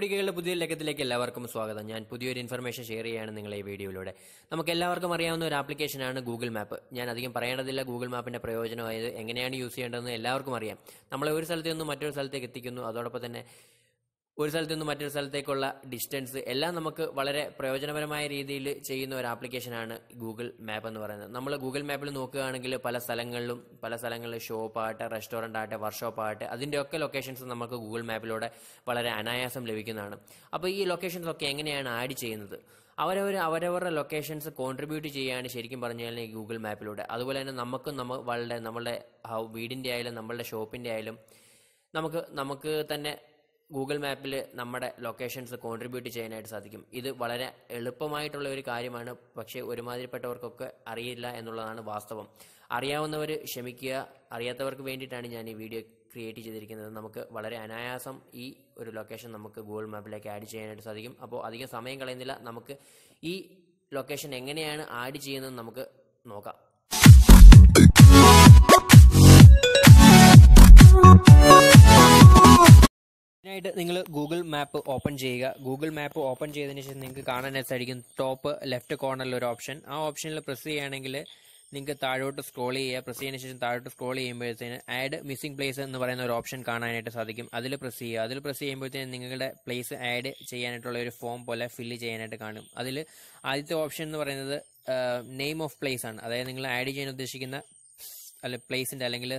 പൊടികളുടെ പുതിയ ലേഖത്തിലേക്ക് എല്ലാവർക്കും സ്വാഗതം ഞാൻ പുതിയൊരു ഇൻഫർമേഷൻ ഷെയർ ചെയ്യാണ് നിങ്ങളെ ഈ വീഡിയോയിലൂടെ നമുക്ക് എല്ലാവർക്കും അറിയാവുന്ന ഒരു ആപ്ലിക്കേഷനാണ് ഗൂഗിൾ മാപ്പ് ഞാൻ അധികം പറയേണ്ടതില്ല ഗൂഗിൾ മാപ്പിന്റെ പ്രയോജനമായത് എങ്ങനെയാണ് യൂസ് ചെയ്യേണ്ടതെന്ന് എല്ലാവർക്കും അറിയാം നമ്മളെ ഒരു സ്ഥലത്ത് നിന്നും മറ്റൊരു സ്ഥലത്തേക്ക് എത്തിക്കുന്നു അതോടൊപ്പം തന്നെ ഒരു സ്ഥലത്ത് നിന്ന് മറ്റൊരു സ്ഥലത്തേക്കുള്ള ഡിസ്റ്റൻസ് എല്ലാം നമുക്ക് വളരെ പ്രയോജനപരമായ രീതിയിൽ ചെയ്യുന്ന ഒരു ആപ്ലിക്കേഷനാണ് ഗൂഗിൾ മാപ്പ് എന്ന് പറയുന്നത് നമ്മൾ ഗൂഗിൾ മാപ്പിൽ നോക്കുകയാണെങ്കിൽ പല സ്ഥലങ്ങളിലും പല സ്ഥലങ്ങളിൽ ഷോപ്പ് ആകട്ടെ റെസ്റ്റോറൻ്റ് ആകട്ടെ വർക്ക്ഷോപ്പ് ആകട്ടെ അതിൻ്റെയൊക്കെ ലൊക്കേഷൻസ് നമുക്ക് ഗൂഗിൾ മാപ്പിലൂടെ വളരെ അനായാസം ലഭിക്കുന്നതാണ് അപ്പോൾ ഈ ലൊക്കേഷൻസ് ഒക്കെ എങ്ങനെയാണ് ആഡ് ചെയ്യുന്നത് അവരവർ അവരവരുടെ ലൊക്കേഷൻസ് കോൺട്രിബ്യൂട്ട് ചെയ്യാണ് ശരിക്കും പറഞ്ഞു കഴിഞ്ഞാൽ ഗൂഗിൾ മാപ്പിലൂടെ അതുപോലെ തന്നെ നമുക്കും നമ്മൾ വളരെ നമ്മളുടെ വീടിൻ്റെ ആയാലും നമ്മളുടെ ഷോപ്പിൻ്റെ ആയാലും നമുക്ക് നമുക്ക് തന്നെ ഗൂഗിൾ മാപ്പിൽ നമ്മുടെ ലൊക്കേഷൻസ് കോൺട്രിബ്യൂട്ട് ചെയ്യാനായിട്ട് സാധിക്കും ഇത് വളരെ എളുപ്പമായിട്ടുള്ള ഒരു കാര്യമാണ് പക്ഷേ ഒരുമാതിരിപ്പെട്ടവർക്കൊക്കെ അറിയില്ല എന്നുള്ളതാണ് വാസ്തവം അറിയാവുന്നവർ ക്ഷമിക്കുക അറിയാത്തവർക്ക് വേണ്ടിയിട്ടാണ് ഞാൻ ഈ വീഡിയോ ക്രിയേറ്റ് ചെയ്തിരിക്കുന്നത് നമുക്ക് വളരെ അനായാസം ഈ ഒരു ലൊക്കേഷൻ നമുക്ക് ഗൂഗിൾ മാപ്പിലേക്ക് ആഡ് ചെയ്യാനായിട്ട് സാധിക്കും അപ്പോൾ അധികം സമയം കളയുന്നില്ല നമുക്ക് ഈ ലൊക്കേഷൻ എങ്ങനെയാണ് ആഡ് ചെയ്യുന്നത് നമുക്ക് നോക്കാം ായിട്ട് നിങ്ങൾ ഗൂഗിൾ മാപ്പ് ഓപ്പൺ ചെയ്യുക ഗൂഗിൾ മാപ്പ് ഓപ്പൺ ചെയ്തതിന് ശേഷം നിങ്ങൾക്ക് കാണാനായിട്ട് സാധിക്കും ടോപ്പ് ലെഫ്റ്റ് കോർണറിൽ ഒരു ഓപ്ഷൻ ആ ഓപ്ഷനിൽ പ്രസ് ചെയ്യുകയാണെങ്കിൽ നിങ്ങൾക്ക് താഴോട്ട് സ്ക്രോൾ ചെയ്യുക പ്രസ് ചെയ്യുന്ന ശേഷം താഴോട്ട് സ്ക്രോൾ ചെയ്യുമ്പോഴത്തേന് ആഡ് മിസ്സിംഗ് പ്ലേസ് എന്ന് പറയുന്ന ഒരു ഓപ്ഷൻ കാണാനായിട്ട് സാധിക്കും അതിൽ പ്രസ് ചെയ്യുക അതിൽ പ്രസ് ചെയ്യുമ്പോഴത്തേന് നിങ്ങളുടെ പ്ലേസ് ആഡ് ചെയ്യാനായിട്ടുള്ള ഒരു ഫോം പോലെ ഫില്ല് ചെയ്യാനായിട്ട് കാണും അതിൽ ആദ്യത്തെ ഓപ്ഷൻ എന്ന് പറയുന്നത് നെയിം ഓഫ് പ്ലേസ് ആണ് അതായത് നിങ്ങൾ ആഡ് ചെയ്യാൻ ഉദ്ദേശിക്കുന്ന അല്ലെ പ്ലേസിൻ്റെ അല്ലെങ്കിൽ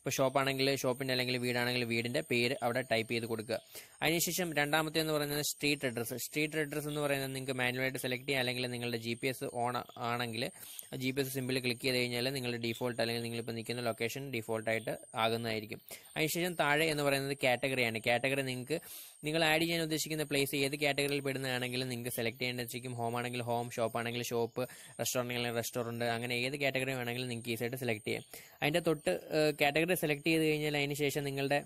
ഇപ്പോൾ ഷോപ്പാണെങ്കിൽ ഷോപ്പിൻ്റെ അല്ലെങ്കിൽ വീടാണെങ്കിൽ വീടിൻ്റെ പേര് അവിടെ ടൈപ്പ് ചെയ്ത് കൊടുക്കുക അതിനുശേഷം രണ്ടാമത്തെ എന്ന് പറയുന്നത് സ്ട്രീറ്റ് അഡ്രസ്സ് സ്ട്രീറ്റ് അഡ്രസ്സ് എന്ന് പറയുന്നത് നിങ്ങൾക്ക് മാനുവലായിട്ട് സെലക്ട് ചെയ്യാം അല്ലെങ്കിൽ നിങ്ങളുടെ ജി പി എസ് ഓൺ ആണെങ്കിൽ G P S simple click ചെയ്ത് കഴിഞ്ഞാൽ നിങ്ങളുടെ ഡിഫോൾട്ട് അല്ലെങ്കിൽ നിങ്ങളിപ്പോൾ നിൽക്കുന്ന ലൊക്കേഷൻ ഡിഫോൾട്ടായിട്ട് ആകുന്നതായിരിക്കും അതിനുശേഷം താഴെ എന്ന് പറയുന്നത് കാറ്റഗറിയാണ് കാറ്റഗറി നിങ്ങൾക്ക് നിങ്ങൾ ആഡ് ചെയ്യാൻ ഉദ്ദേശിക്കുന്ന പ്ലേസ് ഏത് കാറ്റഗറിയിൽ പെടുന്നതാണെങ്കിലും നിങ്ങൾക്ക് സെലക്ട് ചെയ്യേണ്ട വെച്ചിരിക്കും ഹോം ആണെങ്കിൽ ഹോം ഷോപ്പ് ആണെങ്കിൽ ഷോപ്പ് റെസ്റ്റോറൻറ്റ് ആണെങ്കിൽ റെസ്റ്റോറൻറ്റ് അങ്ങനെ ഏത് കാറ്റഗറി വേണമെങ്കിലും നിങ്ങൾക്ക് ഈസായിട്ട് സെലക്ട് ചെയ്യാം അതിൻ്റെ തൊട്ട് കാറ്റഗറി പ്രോഡക്റ്റ് സെലക്ട് ചെയ്ത് കഴിഞ്ഞാൽ അതിന് ശേഷം നിങ്ങളുടെ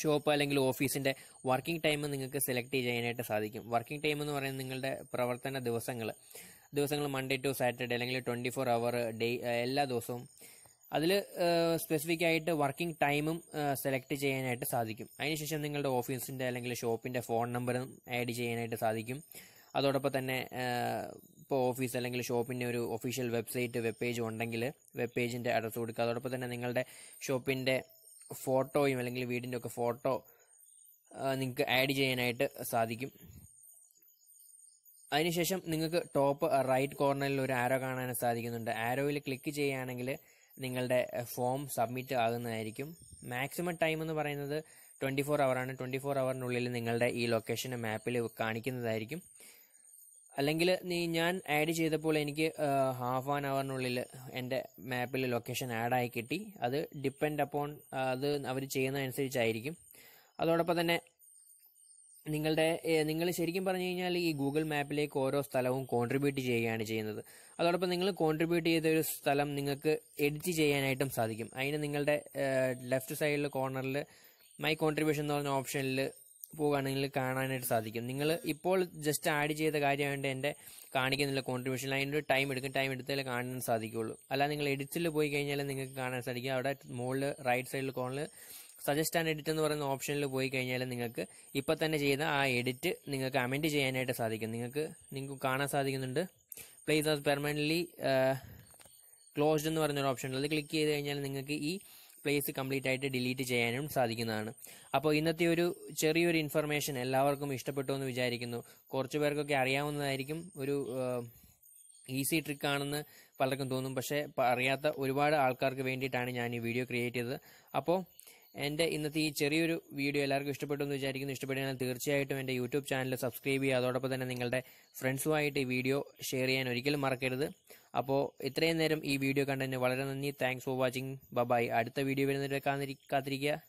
ഷോപ്പ് അല്ലെങ്കിൽ ഓഫീസിൻ്റെ വർക്കിംഗ് ടൈം നിങ്ങൾക്ക് സെലക്ട് ചെയ്യാനായിട്ട് സാധിക്കും വർക്കിംഗ് ടൈം എന്ന് പറയുന്നത് നിങ്ങളുടെ പ്രവർത്തന ദിവസങ്ങൾ ദിവസങ്ങൾ മൺഡേ ടു സാറ്റർഡേ അല്ലെങ്കിൽ ട്വൻറ്റി ഫോർ അവർ ഡേ എല്ലാ ദിവസവും അതിൽ സ്പെസിഫിക് ആയിട്ട് വർക്കിംഗ് ടൈമും സെലക്ട് ചെയ്യാനായിട്ട് സാധിക്കും അതിനുശേഷം നിങ്ങളുടെ ഓഫീസിൻ്റെ അല്ലെങ്കിൽ ഷോപ്പിൻ്റെ ഫോൺ നമ്പറും ആഡ് ചെയ്യാനായിട്ട് സാധിക്കും അതോടൊപ്പം തന്നെ ഇപ്പോൾ ഓഫീസ് അല്ലെങ്കിൽ ഷോപ്പിൻ്റെ ഒരു ഒഫീഷ്യൽ വെബ്സൈറ്റ് വെബ് പേജ് ഉണ്ടെങ്കിൽ വെബ് പേജിൻ്റെ അഡ്രസ്സ് കൊടുക്കുക അതോടൊപ്പം തന്നെ നിങ്ങളുടെ ഷോപ്പിൻ്റെ ഫോട്ടോയും അല്ലെങ്കിൽ വീടിൻ്റെ ഒക്കെ ഫോട്ടോ നിങ്ങൾക്ക് ആഡ് ചെയ്യാനായിട്ട് സാധിക്കും അതിനുശേഷം നിങ്ങൾക്ക് ടോപ്പ് റൈറ്റ് കോർണറിൽ ഒരു ആരോ കാണാൻ സാധിക്കുന്നുണ്ട് ആരോയിൽ ക്ലിക്ക് ചെയ്യുകയാണെങ്കിൽ നിങ്ങളുടെ ഫോം സബ്മിറ്റ് ആകുന്നതായിരിക്കും മാക്സിമം ടൈം എന്ന് പറയുന്നത് ട്വൻറ്റി ഫോർ അവറാണ് ട്വൻറ്റി ഫോർ അവറിനുള്ളിൽ നിങ്ങളുടെ ഈ ലൊക്കേഷൻ മാപ്പിൽ കാണിക്കുന്നതായിരിക്കും അല്ലെങ്കിൽ നീ ഞാൻ ആഡ് ചെയ്തപ്പോൾ എനിക്ക് ഹാഫ് ആൻ അവറിനുള്ളിൽ എൻ്റെ മാപ്പിൽ ലൊക്കേഷൻ ആഡായി കിട്ടി അത് ഡിപ്പെൻഡ് അപ്പോൺ അത് അവർ ചെയ്യുന്നതനുസരിച്ചായിരിക്കും അതോടൊപ്പം തന്നെ നിങ്ങളുടെ നിങ്ങൾ ശരിക്കും പറഞ്ഞു കഴിഞ്ഞാൽ ഈ ഗൂഗിൾ മാപ്പിലേക്ക് ഓരോ സ്ഥലവും കോൺട്രിബ്യൂട്ട് ചെയ്യുകയാണ് ചെയ്യുന്നത് അതോടൊപ്പം നിങ്ങൾ കോൺട്രിബ്യൂട്ട് ചെയ്ത ഒരു സ്ഥലം നിങ്ങൾക്ക് എഡിറ്റ് ചെയ്യാനായിട്ടും സാധിക്കും അതിന് നിങ്ങളുടെ ലെഫ്റ്റ് സൈഡിൽ കോർണറിൽ മൈ കോൺട്രിബ്യൂഷൻ എന്ന് പറഞ്ഞ ഓപ്ഷനിൽ പോകുകയാണെങ്കിൽ കാണാനായിട്ട് സാധിക്കും നിങ്ങൾ ഇപ്പോൾ ജസ്റ്റ് ആഡ് ചെയ്ത കാര്യമായിട്ട് എൻ്റെ കാണിക്കുന്നില്ല കോൺട്രിബ്യൂഷൻ അതിൻ്റെ ടൈം എടുക്കും ടൈം എടുത്താലേ കാണാൻ സാധിക്കുള്ളൂ അല്ല നിങ്ങൾ എഡിറ്റിൽ പോയി കഴിഞ്ഞാൽ നിങ്ങൾക്ക് കാണാൻ സാധിക്കും അവിടെ മുകളിൽ റൈറ്റ് സൈഡിൽ കോണിൽ സജസ്റ്റ് ആൻഡ് എഡിറ്റ് എന്ന് പറയുന്ന ഓപ്ഷനിൽ പോയി കഴിഞ്ഞാൽ നിങ്ങൾക്ക് ഇപ്പം തന്നെ ചെയ്ത ആ എഡിറ്റ് നിങ്ങൾക്ക് കമൻറ്റ് ചെയ്യാനായിട്ട് സാധിക്കും നിങ്ങൾക്ക് നിങ്ങൾക്ക് കാണാൻ സാധിക്കുന്നുണ്ട് പ്ലേസ് ആസ് പെർമനൻ്റ്ലി ക്ലോസ്ഡ് എന്ന് പറഞ്ഞൊരു ഓപ്ഷൻ ഉണ്ട് അത് ക്ലിക്ക് ചെയ്ത് കഴിഞ്ഞാൽ നിങ്ങൾക്ക് ഈ പ്ലേസ് കംപ്ലീറ്റ് ആയിട്ട് ഡിലീറ്റ് ചെയ്യാനും സാധിക്കുന്നതാണ് അപ്പോൾ ഇന്നത്തെ ഒരു ചെറിയൊരു ഇൻഫർമേഷൻ എല്ലാവർക്കും ഇഷ്ടപ്പെട്ടു എന്ന് വിചാരിക്കുന്നു കുറച്ച് പേർക്കൊക്കെ അറിയാവുന്നതായിരിക്കും ഒരു ഈസി ട്രിക്ക് ആണെന്ന് പലർക്കും തോന്നും പക്ഷേ അറിയാത്ത ഒരുപാട് ആൾക്കാർക്ക് വേണ്ടിയിട്ടാണ് ഞാൻ ഈ വീഡിയോ ക്രിയേറ്റ് ചെയ്തത് അപ്പോൾ എൻ്റെ ഇന്നത്തെ ഈ ചെറിയൊരു വീഡിയോ എല്ലാവർക്കും ഇഷ്ടപ്പെട്ടു എന്ന് വിചാരിക്കുന്നു ഇഷ്ടപ്പെട്ടാൽ തീർച്ചയായിട്ടും എൻ്റെ യൂട്യൂബ് ചാനൽ സബ്സ്ക്രൈബ് ചെയ്യുക അതോടൊപ്പം തന്നെ നിങ്ങളുടെ ഫ്രണ്ട്സുമായിട്ട് ഈ വീഡിയോ ഷെയർ ചെയ്യാൻ ഒരിക്കലും മറക്കരുത് അപ്പോൾ ഇത്രയും നേരം ഈ വീഡിയോ കണ്ടതിന് വളരെ നന്ദി താങ്ക്സ് ഫോർ വാച്ചിങ് ബബായ് അടുത്ത വീഡിയോ വരുന്നവരെ കാത്തിരിക്കുക